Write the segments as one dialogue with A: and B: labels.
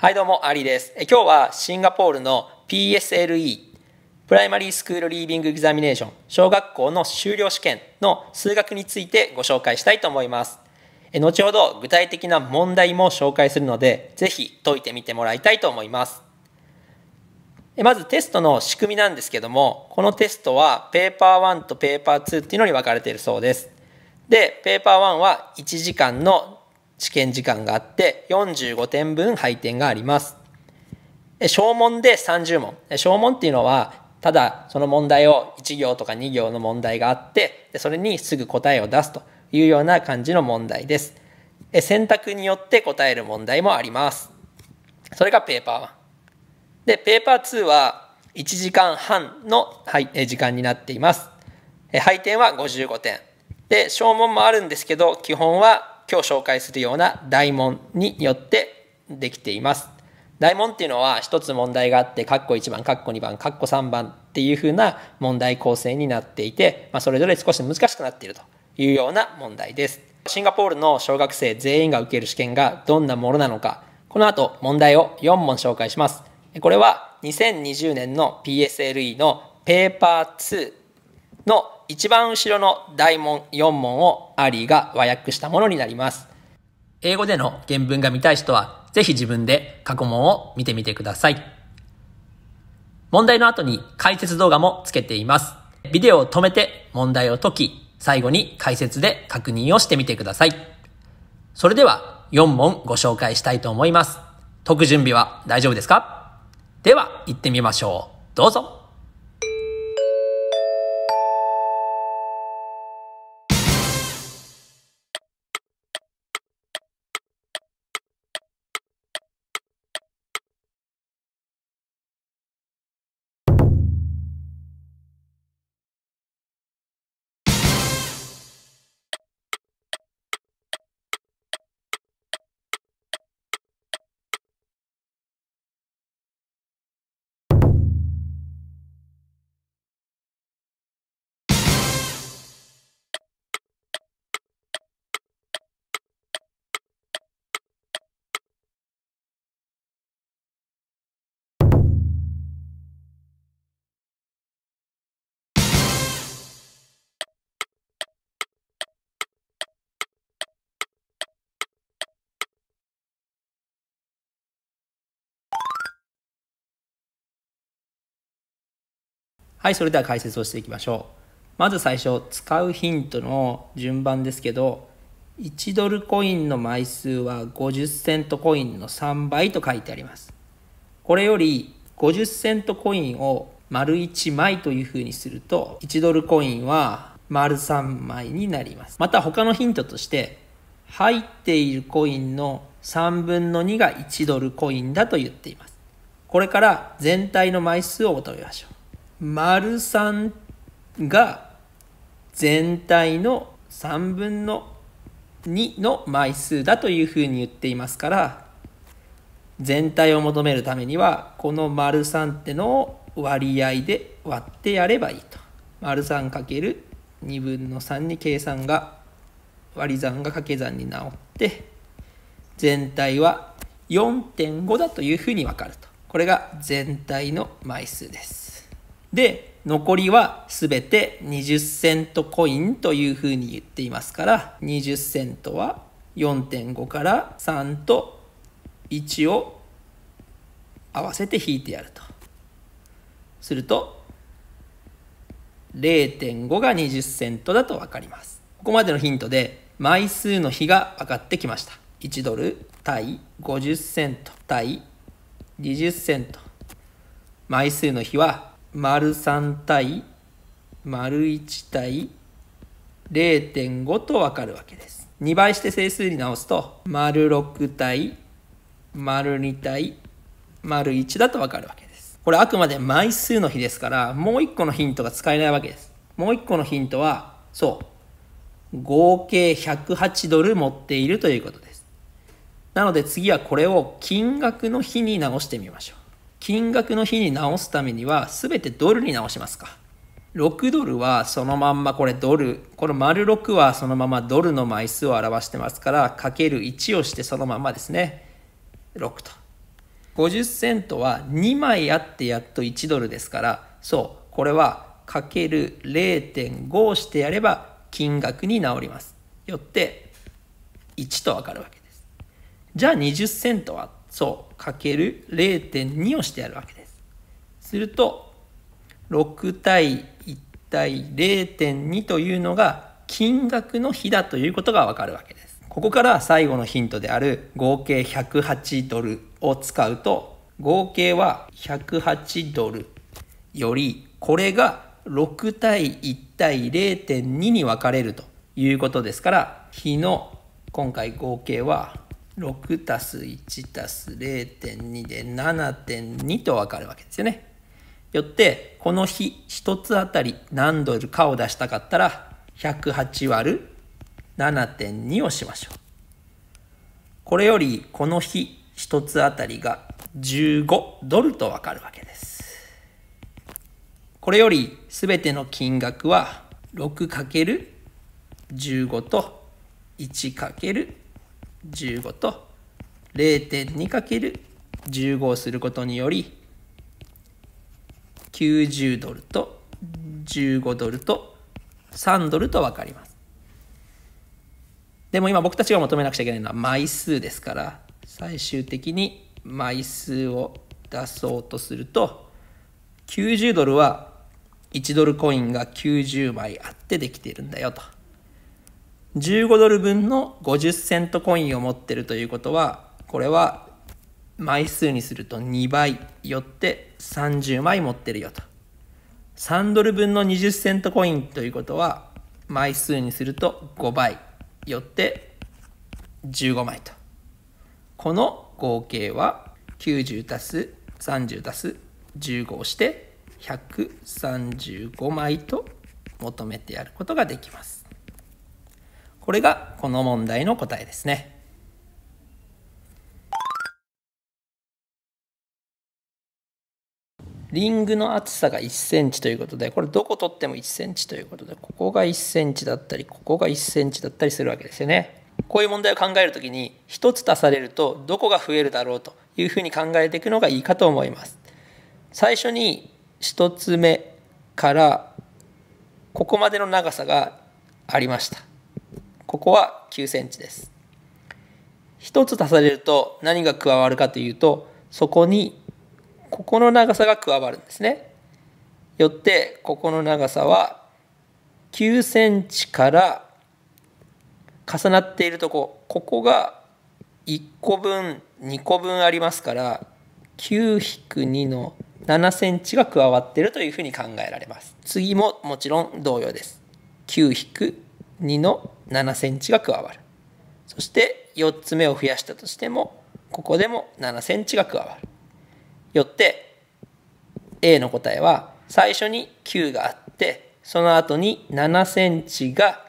A: はいどうも、アリです。今日はシンガポールの PSLE、プライマリースクールリービングエキザミネーション、小学校の修了試験の数学についてご紹介したいと思います。え後ほど具体的な問題も紹介するので、ぜひ解いてみてもらいたいと思います。えまずテストの仕組みなんですけども、このテストはペーパー1とペーパー2っていうのに分かれているそうです。で、ペーパー1は1時間の試験時間があって45点分配点があります。小問で30問。小問っていうのは、ただその問題を1行とか2行の問題があって、それにすぐ答えを出すというような感じの問題です。選択によって答える問題もあります。それがペーパー1。で、ペーパー2は1時間半の時間になっています。配点は55点。で、小問もあるんですけど、基本は今日紹介するような大問によってできています。大問っていうのは一つ問題があって、カッコ1番、カッコ2番、カッコ3番っていうふうな問題構成になっていて、まあ、それぞれ少し難しくなっているというような問題です。シンガポールの小学生全員が受ける試験がどんなものなのか、この後問題を4問紹介します。これは2020年の PSLE のペーパー2の一番後ろの大問4問をアリーが和訳したものになります。英語での原文が見たい人は、ぜひ自分で過去問を見てみてください。問題の後に解説動画もつけています。ビデオを止めて問題を解き、最後に解説で確認をしてみてください。それでは4問ご紹介したいと思います。解く準備は大丈夫ですかでは行ってみましょう。どうぞ。はい、それでは解説をしていきましょう。まず最初、使うヒントの順番ですけど、1ドルコインの枚数は50セントコインの3倍と書いてあります。これより50セントコインを丸1枚という風にすると、1ドルコインは丸3枚になります。また他のヒントとして、入っているコインの3分の2が1ドルコインだと言っています。これから全体の枚数を求めましょう。丸3が全体の3分の2の枚数だというふうに言っていますから全体を求めるためにはこの丸3ってのを割合で割ってやればいいと。丸 3×2 分の3に計算が割り算が掛け算に直って全体は4.5だというふうに分かると。これが全体の枚数です。で、残りはすべて20セントコインというふうに言っていますから、20セントは4.5から3と1を合わせて引いてやると。すると、0.5が20セントだとわかります。ここまでのヒントで枚数の比が分かってきました。1ドル対50セント対20セント。枚数の比は丸3対丸1対0.5とわかるわけです。2倍して整数に直すと、丸6対丸2対丸1だとわかるわけです。これあくまで枚数の比ですから、もう1個のヒントが使えないわけです。もう1個のヒントは、そう、合計108ドル持っているということです。なので次はこれを金額の比に直してみましょう。金額の日に直すためには全てドルに直しますか。6ドルはそのまんまこれドル、この丸6はそのままドルの枚数を表してますから、かける1をしてそのままですね。6と。50セントは2枚あってやっと1ドルですから、そう、これはかける0.5をしてやれば金額に直ります。よって、1とわかるわけです。じゃあ20セントはそうかける0.2をしてやるわけです。すると6対1対0.2というのが金額の比だということがわかるわけです。ここから最後のヒントである合計108ドルを使うと合計は108ドルよりこれが6対1対0.2に分かれるということですから比の今回合計は6たす1たす0.2で7.2と分かるわけですよね。よってこの日1つあたり何ドルかを出したかったら108割る7.2をしましょう。これよりこの日1つあたりが15ドルと分かるわけです。これより全ての金額は 6×15 と 1× 15と 0.2×15 をすることにより90ドルと15ドルと3ドルと分かります。でも今僕たちが求めなくちゃいけないのは枚数ですから最終的に枚数を出そうとすると90ドルは1ドルコインが90枚あってできているんだよと。15ドル分の50セントコインを持ってるということはこれは枚数にすると2倍よって30枚持ってるよと3ドル分の20セントコインということは枚数にすると5倍よって15枚とこの合計は90足す30足す15をして135枚と求めてやることができますこれがこの問題の答えですね。リングの厚さが 1cm ということでこれどこ取っても 1cm ということでここが 1cm だったりここが 1cm だったりするわけですよね。こういう問題を考える時に1つ足されるとどこが増えるだろうというふうに考えていくのがいいかと思います。最初に1つ目からここまでの長さがありました。ここは9センチです1つ足されると何が加わるかというとそこにここの長さが加わるんですねよってここの長さは9センチから重なっているとこここが1個分2個分ありますから9-2の7センチが加わっているというふうに考えられます次ももちろん同様です9-2 2の7センチが加わるそして4つ目を増やしたとしてもここでも7センチが加わるよって A の答えは最初に9があってその後に7センチが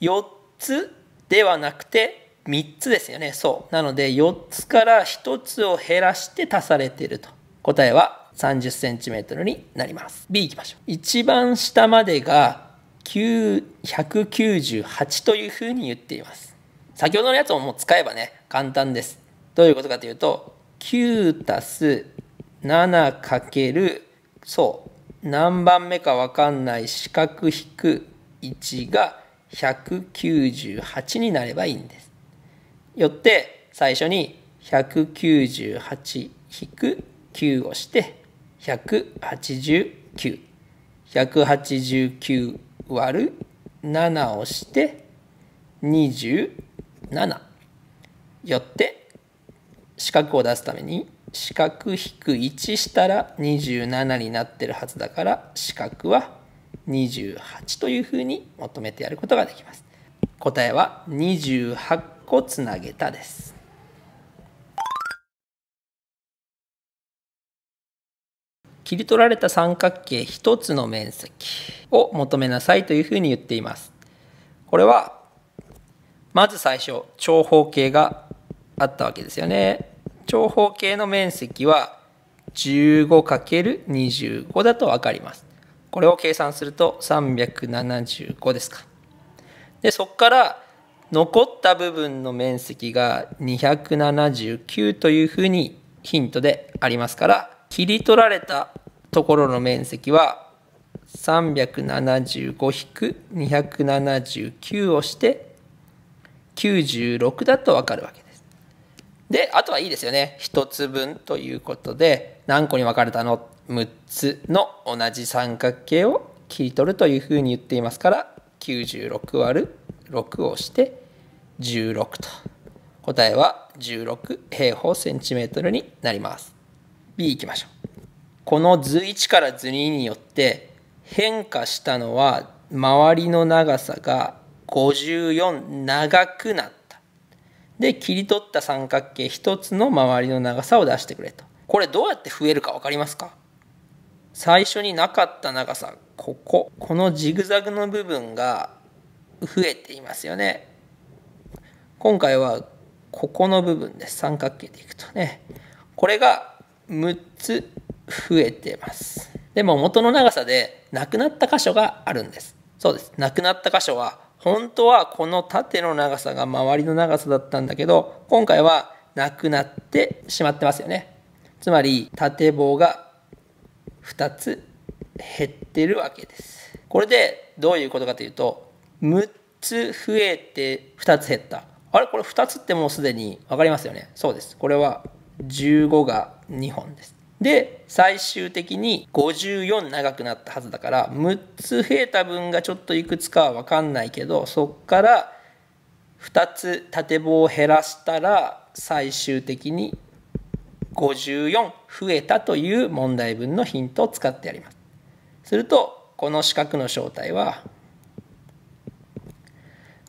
A: 4つではなくて3つですよねそうなので4つから1つを減らして足されていると答えは 30cm になります B いきましょう一番下までが198というふうに言っています先ほどのやつももう使えばね簡単ですどういうことかというと9たす7かけるそう何番目かわかんない四角引く1が198になればいいんですよって最初に198引く9をして189。189割る7をして27よって四角を出すために四角引く1したら27になってるはずだから四角は28というふうに求めてやることができます。答えは28個つなげたです。切り取られた三角形1つの面積を求めなさいというふうに言っています。これはまず最初長方形があったわけですよね。長方形の面積は 15×25 だと分かります。これを計算すると375ですか。で、そこから残った部分の面積が279というふうにヒントでありますから、切り取られたところの面積は375-279をして96だと分かるわけです。であとはいいですよね1つ分ということで何個に分かれたの6つの同じ三角形を切り取るというふうに言っていますから96割る6をして16と答えは16平方センチメートルになります。B いきましょう。この図1から図2によって変化したのは周りの長さが54長くなった。で切り取った三角形1つの周りの長さを出してくれと。これどうやって増えるか分かりますか最初になかった長さこここのジグザグの部分が増えていますよね今回はここの部分です。三角形でいくとねこれが6つ増えてます。でも元の長さでなくなった箇所があるんです。そうです。なくなった箇所は、本当はこの縦の長さが周りの長さだったんだけど、今回はなくなってしまってますよね。つまり、縦棒が2つ減ってるわけです。これでどういうことかというと、6つ増えて2つ減った。あれこれ2つってもうすでに分かりますよね。そうです。これは15が2本です。で最終的に54長くなったはずだから6つ増えた分がちょっといくつかは分かんないけどそっから2つ縦棒を減らしたら最終的に54増えたという問題文のヒントを使ってやります。するとこの四角の正体は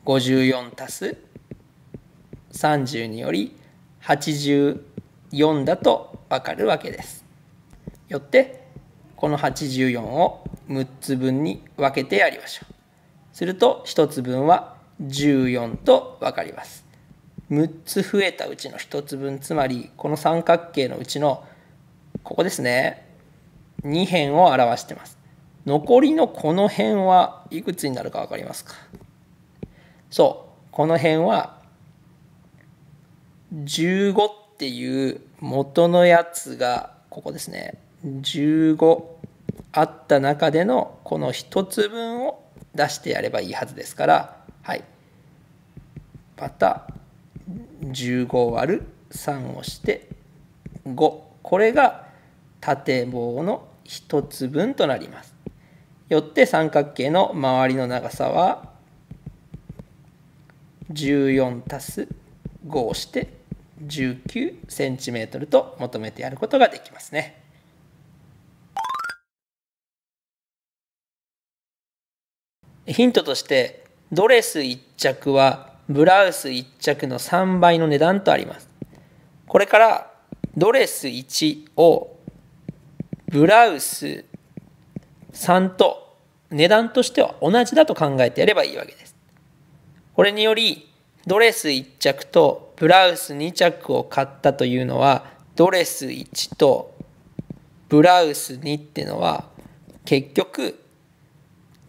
A: 54足す30により84だとわかるわけです。よってこの84を6つ分に分けてやりましょうすると1つ分は14と分かります6つ増えたうちの1つ分つまりこの三角形のうちのここですね2辺を表してます残りのこの辺はいくつになるか分かりますかそうこの辺は15っていう元のやつがここですね15あった中でのこの1つ分を出してやればいいはずですから、はい、また15割る3をして5これが縦棒の1つ分となります。よって三角形の周りの長さは14足す5をして 19cm と求めてやることができますね。ヒントとしてドレス1着はブラウス1着の3倍の値段とありますこれからドレス1をブラウス3と値段としては同じだと考えてやればいいわけですこれによりドレス1着とブラウス2着を買ったというのはドレス1とブラウス2ってのは結局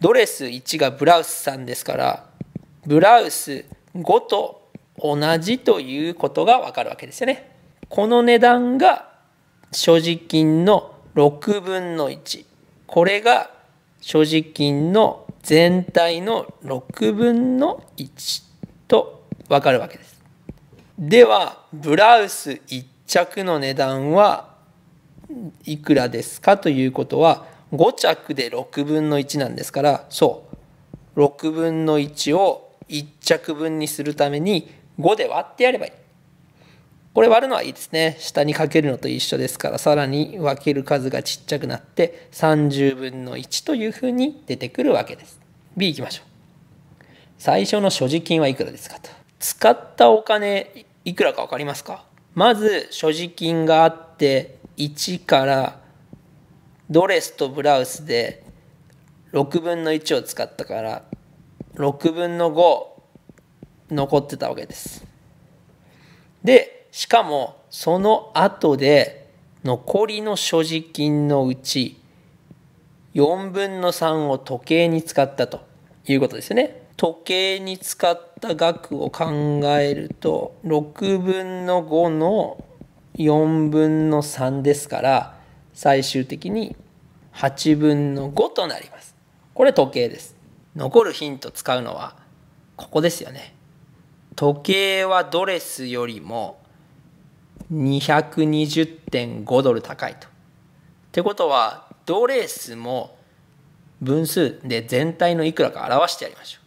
A: ドレス1がブラウス3ですからブラウス5と同じということがわかるわけですよね。この値段が所持金の6分の1これが所持金の全体の6分の1とわかるわけです。ではブラウス1着の値段はいくらですかということは5着で6分の1なんですからそう6分の1を1着分にするために5で割ってやればいい。これ割るのはいいですね。下にかけるのと一緒ですから、さらに分ける数がちっちゃくなって、30分の1というふうに出てくるわけです。B いきましょう。最初の所持金はいくらですかと。使ったお金いくらか分かりますかまず所持金があって1からドレスとブラウスで6分の1を使ったから6分の5残ってたわけです。でしかもその後で残りの所持金のうち4分の3を時計に使ったということですね。時計に使った額を考えると6分の5の4分の3ですから最終的に8分の5となります。これ時計です。残るヒント使うのはここですよね。時計はドレスよりも220.5ドル高いと。ってことはドレスも分数で全体のいくらか表してやりましょ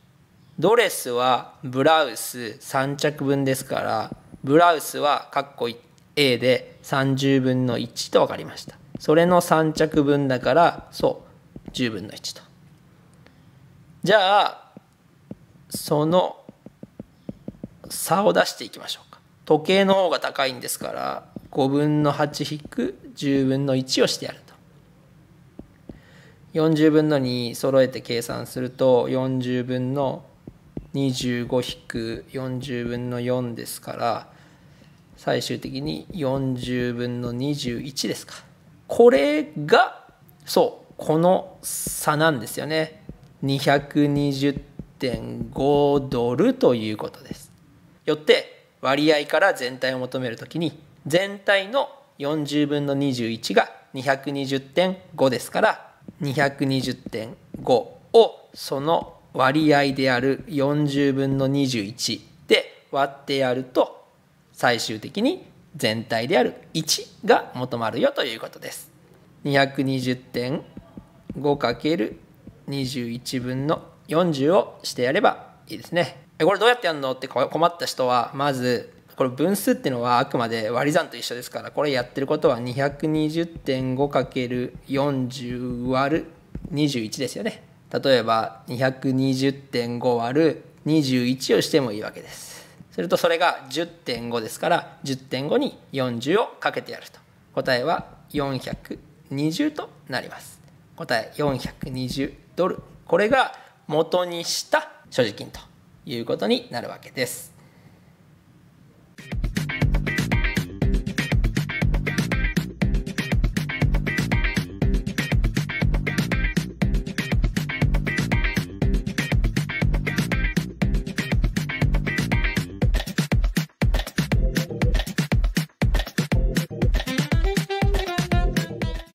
A: う。ドレスはブラウス3着分ですからブラウスは括弧 A で30分の1と分かりました。それの3着分だからそう10分の1とじゃあその差を出していきましょうか時計の方が高いんですから5分の8引く10分の1をしてやると40分の2揃えて計算すると40分の25引く40分の4ですから最終的に40分の21ですかこれが、そう、この差なんですよね。220.5ドルということです。よって、割合から全体を求めるときに、全体の40分の21が220.5ですから、220.5をその割合である40分の21で割ってやると、最終的に全体である1が求まるよということです。220.5×21 分の40をしてやればいいですね。これどうやってやるのって困った人はまずこれ分数っていうのはあくまで割り算と一緒ですからこれやってることは 220.5×40 割る21ですよね例えば 220.5÷21 をしてもいいわけですするとそれが10.5ですから10.5に40をかけてやると答えは420となります答え420ドルこれが元にした所持金ということになるわけです